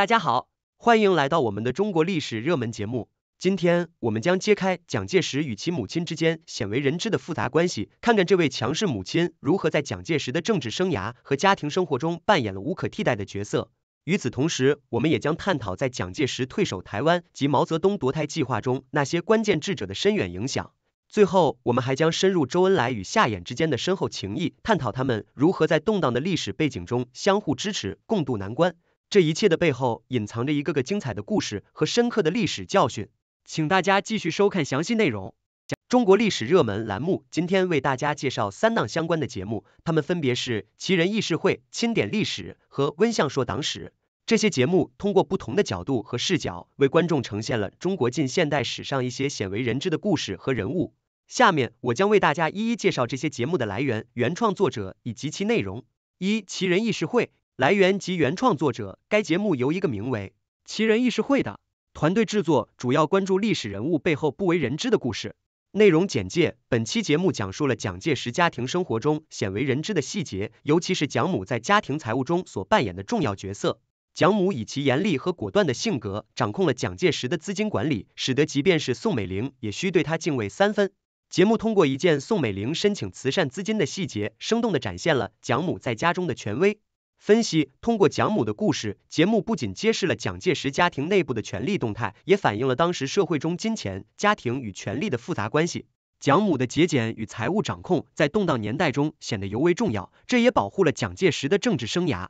大家好，欢迎来到我们的中国历史热门节目。今天我们将揭开蒋介石与其母亲之间鲜为人知的复杂关系，看看这位强势母亲如何在蒋介石的政治生涯和家庭生活中扮演了无可替代的角色。与此同时，我们也将探讨在蒋介石退守台湾及毛泽东夺台计划中那些关键智者的深远影响。最后，我们还将深入周恩来与夏衍之间的深厚情谊，探讨他们如何在动荡的历史背景中相互支持，共度难关。这一切的背后隐藏着一个个精彩的故事和深刻的历史教训，请大家继续收看详细内容。中国历史热门栏目今天为大家介绍三档相关的节目，他们分别是《奇人异事会》《钦点历史》和《温相说党史》。这些节目通过不同的角度和视角，为观众呈现了中国近现代史上一些鲜为人知的故事和人物。下面我将为大家一一介绍这些节目的来源、原创作者以及其内容。一，《奇人异事会》。来源及原创作者。该节目由一个名为“奇人议事会”的团队制作，主要关注历史人物背后不为人知的故事。内容简介：本期节目讲述了蒋介石家庭生活中鲜为人知的细节，尤其是蒋母在家庭财务中所扮演的重要角色。蒋母以其严厉和果断的性格，掌控了蒋介石的资金管理，使得即便是宋美龄也需对她敬畏三分。节目通过一件宋美龄申请慈善资金的细节，生动的展现了蒋母在家中的权威。分析通过蒋母的故事，节目不仅揭示了蒋介石家庭内部的权力动态，也反映了当时社会中金钱、家庭与权力的复杂关系。蒋母的节俭与财务掌控，在动荡年代中显得尤为重要，这也保护了蒋介石的政治生涯。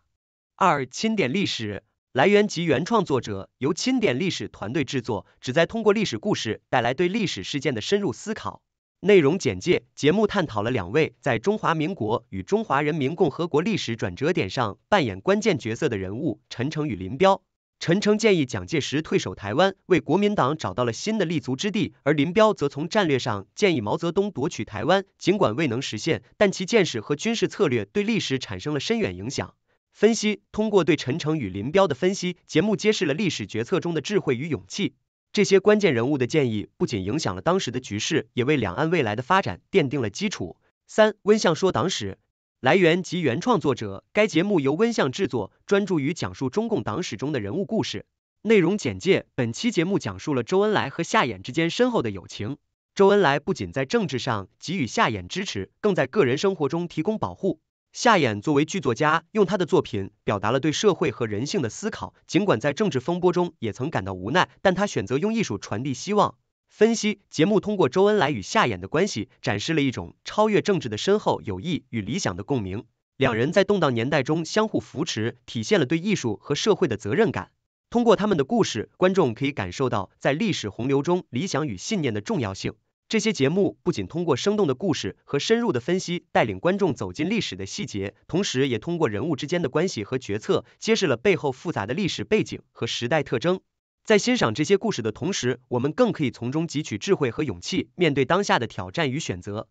二钦点历史来源及原创作者由钦点历史团队制作，旨在通过历史故事带来对历史事件的深入思考。内容简介：节目探讨了两位在中华民国与中华人民共和国历史转折点上扮演关键角色的人物——陈诚与林彪。陈诚建议蒋介石退守台湾，为国民党找到了新的立足之地；而林彪则从战略上建议毛泽东夺取台湾，尽管未能实现，但其见识和军事策略对历史产生了深远影响。分析：通过对陈诚与林彪的分析，节目揭示了历史决策中的智慧与勇气。这些关键人物的建议不仅影响了当时的局势，也为两岸未来的发展奠定了基础。三温相说党史来源及原创作者，该节目由温相制作，专注于讲述中共党史中的人物故事。内容简介：本期节目讲述了周恩来和夏衍之间深厚的友情。周恩来不仅在政治上给予夏衍支持，更在个人生活中提供保护。夏衍作为剧作家，用他的作品表达了对社会和人性的思考。尽管在政治风波中也曾感到无奈，但他选择用艺术传递希望。分析节目通过周恩来与夏衍的关系，展示了一种超越政治的深厚友谊与理想的共鸣。两人在动荡年代中相互扶持，体现了对艺术和社会的责任感。通过他们的故事，观众可以感受到在历史洪流中理想与信念的重要性。这些节目不仅通过生动的故事和深入的分析，带领观众走进历史的细节，同时也通过人物之间的关系和决策，揭示了背后复杂的历史背景和时代特征。在欣赏这些故事的同时，我们更可以从中汲取智慧和勇气，面对当下的挑战与选择。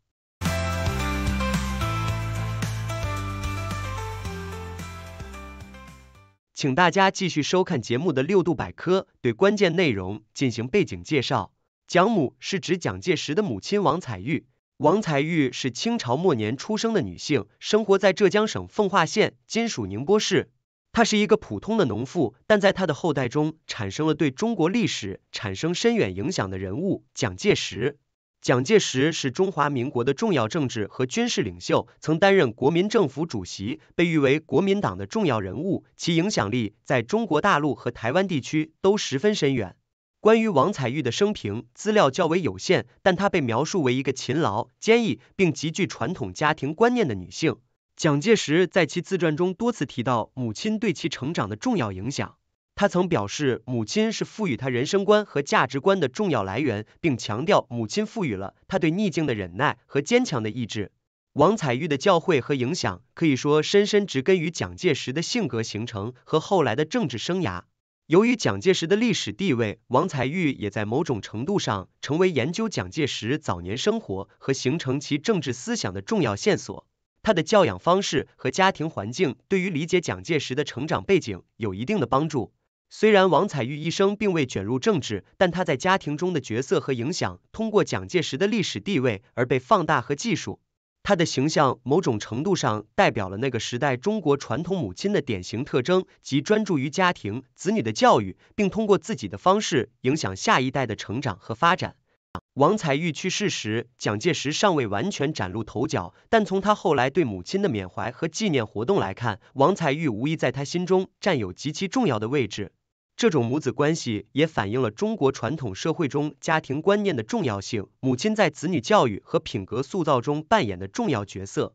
请大家继续收看节目的六度百科，对关键内容进行背景介绍。蒋母是指蒋介石的母亲王彩玉。王彩玉是清朝末年出生的女性，生活在浙江省奉化县，今属宁波市。她是一个普通的农妇，但在她的后代中产生了对中国历史产生深远影响的人物——蒋介石。蒋介石是中华民国的重要政治和军事领袖，曾担任国民政府主席，被誉为国民党的重要人物，其影响力在中国大陆和台湾地区都十分深远。关于王采玉的生平资料较为有限，但她被描述为一个勤劳、坚毅并极具传统家庭观念的女性。蒋介石在其自传中多次提到母亲对其成长的重要影响。他曾表示，母亲是赋予他人生观和价值观的重要来源，并强调母亲赋予了他对逆境的忍耐和坚强的意志。王采玉的教诲和影响可以说深深植根于蒋介石的性格形成和后来的政治生涯。由于蒋介石的历史地位，王采玉也在某种程度上成为研究蒋介石早年生活和形成其政治思想的重要线索。他的教养方式和家庭环境对于理解蒋介石的成长背景有一定的帮助。虽然王采玉一生并未卷入政治，但他在家庭中的角色和影响，通过蒋介石的历史地位而被放大和技术。她的形象某种程度上代表了那个时代中国传统母亲的典型特征，即专注于家庭、子女的教育，并通过自己的方式影响下一代的成长和发展。王采玉去世时，蒋介石尚未完全崭露头角，但从他后来对母亲的缅怀和纪念活动来看，王采玉无疑在他心中占有极其重要的位置。这种母子关系也反映了中国传统社会中家庭观念的重要性，母亲在子女教育和品格塑造中扮演的重要角色。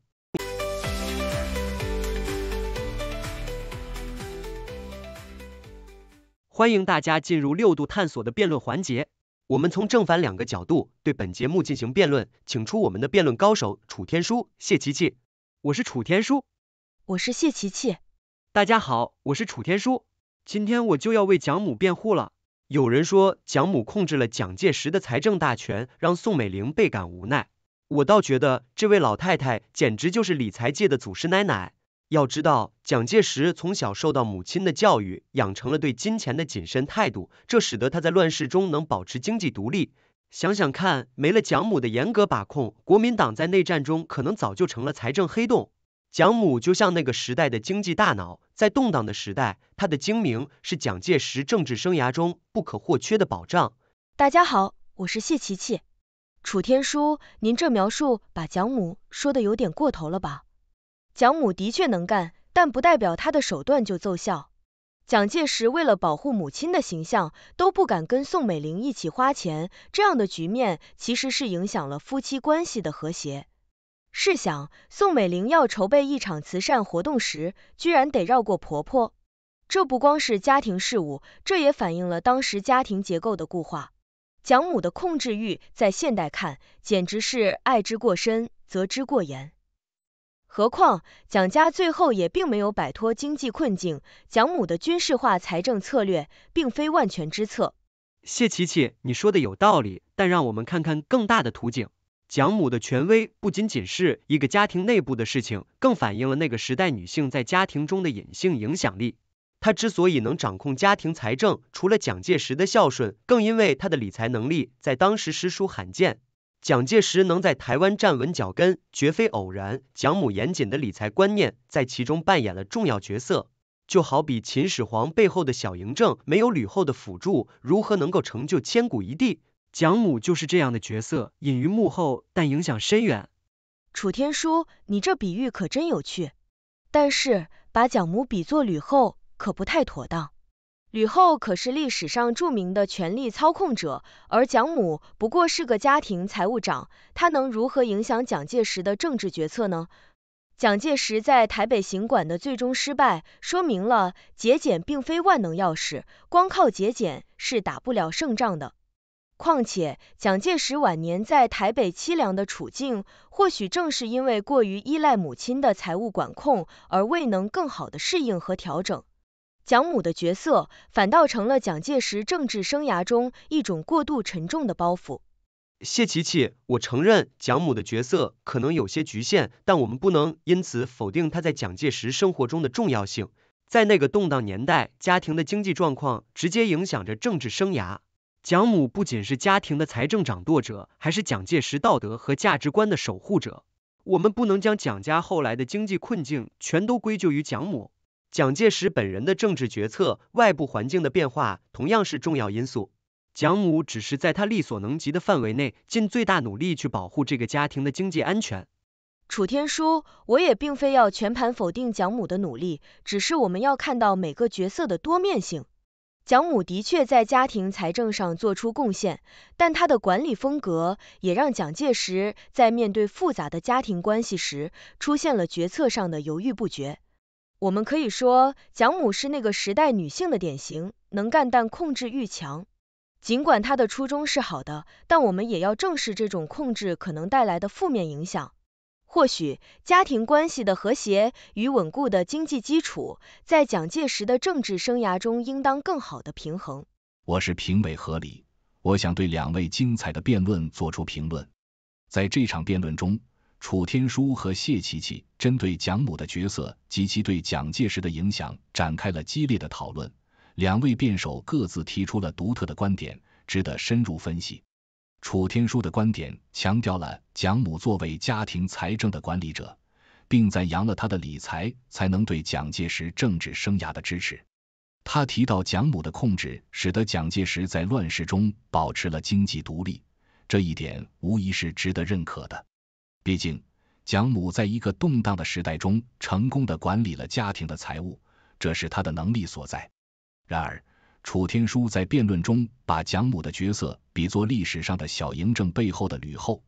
欢迎大家进入六度探索的辩论环节，我们从正反两个角度对本节目进行辩论，请出我们的辩论高手楚天舒、谢琪琪。我是楚天舒，我是谢琪琪。大家好，我是楚天舒。今天我就要为蒋母辩护了。有人说蒋母控制了蒋介石的财政大权，让宋美龄倍感无奈。我倒觉得这位老太太简直就是理财界的祖师奶奶。要知道，蒋介石从小受到母亲的教育，养成了对金钱的谨慎态度，这使得他在乱世中能保持经济独立。想想看，没了蒋母的严格把控，国民党在内战中可能早就成了财政黑洞。蒋母就像那个时代的经济大脑，在动荡的时代，她的精明是蒋介石政治生涯中不可或缺的保障。大家好，我是谢琪琪。楚天舒，您这描述把蒋母说的有点过头了吧？蒋母的确能干，但不代表她的手段就奏效。蒋介石为了保护母亲的形象，都不敢跟宋美龄一起花钱，这样的局面其实是影响了夫妻关系的和谐。试想，宋美龄要筹备一场慈善活动时，居然得绕过婆婆，这不光是家庭事务，这也反映了当时家庭结构的固化。蒋母的控制欲在现代看，简直是爱之过深，责之过严。何况蒋家最后也并没有摆脱经济困境，蒋母的军事化财政策略并非万全之策。谢琪琪，你说的有道理，但让我们看看更大的图景。蒋母的权威不仅仅是一个家庭内部的事情，更反映了那个时代女性在家庭中的隐性影响力。她之所以能掌控家庭财政，除了蒋介石的孝顺，更因为她的理财能力在当时实属罕见。蒋介石能在台湾站稳脚跟，绝非偶然，蒋母严谨的理财观念在其中扮演了重要角色。就好比秦始皇背后的小嬴政，没有吕后的辅助，如何能够成就千古一帝？蒋母就是这样的角色，隐于幕后，但影响深远。楚天舒，你这比喻可真有趣。但是把蒋母比作吕后，可不太妥当。吕后可是历史上著名的权力操控者，而蒋母不过是个家庭财务长，她能如何影响蒋介石的政治决策呢？蒋介石在台北行馆的最终失败，说明了节俭并非万能钥匙，光靠节俭是打不了胜仗的。况且，蒋介石晚年在台北凄凉的处境，或许正是因为过于依赖母亲的财务管控，而未能更好的适应和调整。蒋母的角色，反倒成了蒋介石政治生涯中一种过度沉重的包袱。谢琪琪，我承认蒋母的角色可能有些局限，但我们不能因此否定她在蒋介石生活中的重要性。在那个动荡年代，家庭的经济状况直接影响着政治生涯。蒋母不仅是家庭的财政掌舵者，还是蒋介石道德和价值观的守护者。我们不能将蒋家后来的经济困境全都归咎于蒋母。蒋介石本人的政治决策、外部环境的变化同样是重要因素。蒋母只是在他力所能及的范围内，尽最大努力去保护这个家庭的经济安全。楚天舒，我也并非要全盘否定蒋母的努力，只是我们要看到每个角色的多面性。蒋母的确在家庭财政上做出贡献，但她的管理风格也让蒋介石在面对复杂的家庭关系时出现了决策上的犹豫不决。我们可以说，蒋母是那个时代女性的典型，能干但控制欲强。尽管她的初衷是好的，但我们也要正视这种控制可能带来的负面影响。或许家庭关系的和谐与稳固的经济基础，在蒋介石的政治生涯中应当更好的平衡。我是评委何理，我想对两位精彩的辩论做出评论。在这场辩论中，楚天舒和谢琪琪针对蒋母的角色及其对蒋介石的影响展开了激烈的讨论，两位辩手各自提出了独特的观点，值得深入分析。楚天舒的观点强调了蒋母作为家庭财政的管理者，并赞扬了他的理财才能对蒋介石政治生涯的支持。他提到蒋母的控制使得蒋介石在乱世中保持了经济独立，这一点无疑是值得认可的。毕竟，蒋母在一个动荡的时代中成功的管理了家庭的财务，这是他的能力所在。然而，楚天舒在辩论中把蒋母的角色比作历史上的小嬴政背后的吕后，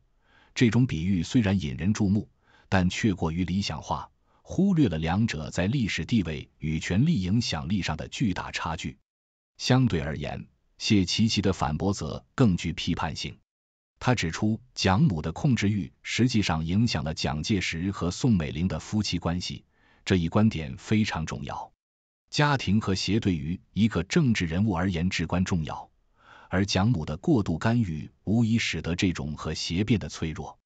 这种比喻虽然引人注目，但却过于理想化，忽略了两者在历史地位与权力影响力上的巨大差距。相对而言，谢奇奇的反驳则更具批判性，他指出蒋母的控制欲实际上影响了蒋介石和宋美龄的夫妻关系，这一观点非常重要。家庭和谐对于一个政治人物而言至关重要，而蒋母的过度干预无疑使得这种和谐变得脆弱。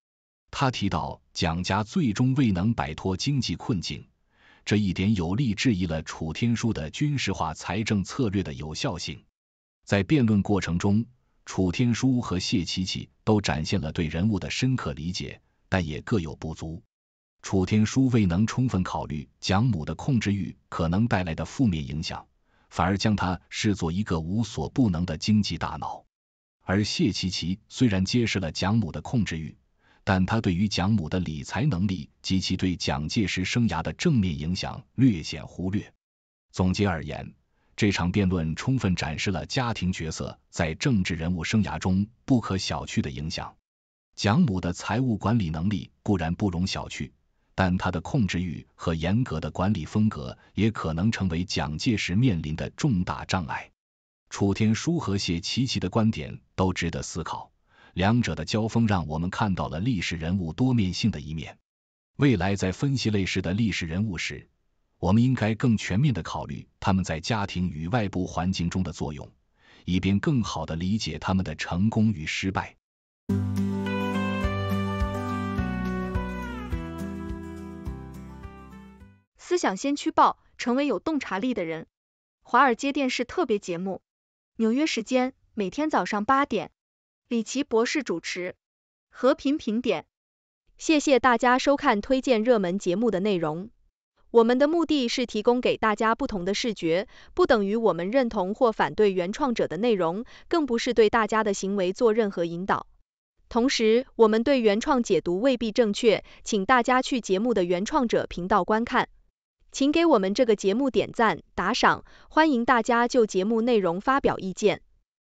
他提到，蒋家最终未能摆脱经济困境，这一点有力质疑了楚天书的军事化财政策略的有效性。在辩论过程中，楚天书和谢琪琪都展现了对人物的深刻理解，但也各有不足。楚天舒未能充分考虑蒋母的控制欲可能带来的负面影响，反而将他视作一个无所不能的经济大脑。而谢琪琪虽然揭示了蒋母的控制欲，但他对于蒋母的理财能力及其对蒋介石生涯的正面影响略显忽略。总结而言，这场辩论充分展示了家庭角色在政治人物生涯中不可小觑的影响。蒋母的财务管理能力固然不容小觑。但他的控制欲和严格的管理风格也可能成为蒋介石面临的重大障碍。楚天舒和谢琪琪的观点都值得思考，两者的交锋让我们看到了历史人物多面性的一面。未来在分析类似的历史人物时，我们应该更全面的考虑他们在家庭与外部环境中的作用，以便更好的理解他们的成功与失败。想先驱报，成为有洞察力的人。华尔街电视特别节目，纽约时间每天早上八点，李奇博士主持。和平评点，谢谢大家收看推荐热门节目的内容。我们的目的是提供给大家不同的视觉，不等于我们认同或反对原创者的内容，更不是对大家的行为做任何引导。同时，我们对原创解读未必正确，请大家去节目的原创者频道观看。请给我们这个节目点赞、打赏，欢迎大家就节目内容发表意见。